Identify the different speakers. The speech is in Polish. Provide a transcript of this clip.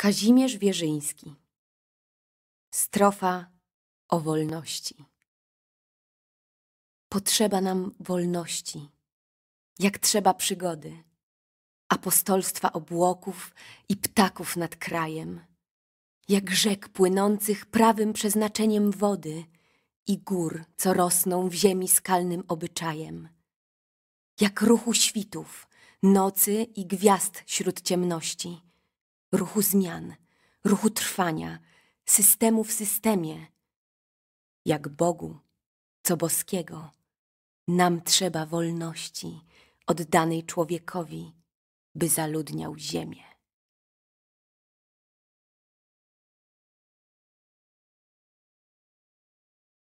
Speaker 1: Kazimierz Wierzyński Strofa o wolności Potrzeba nam wolności,
Speaker 2: jak trzeba przygody, apostolstwa obłoków i ptaków nad krajem, jak rzek płynących prawym przeznaczeniem wody i gór, co rosną w ziemi skalnym obyczajem, jak ruchu świtów, nocy i gwiazd śród ciemności – ruchu zmian, ruchu trwania, systemu w systemie. Jak Bogu, co boskiego, nam trzeba wolności oddanej człowiekowi, by zaludniał ziemię.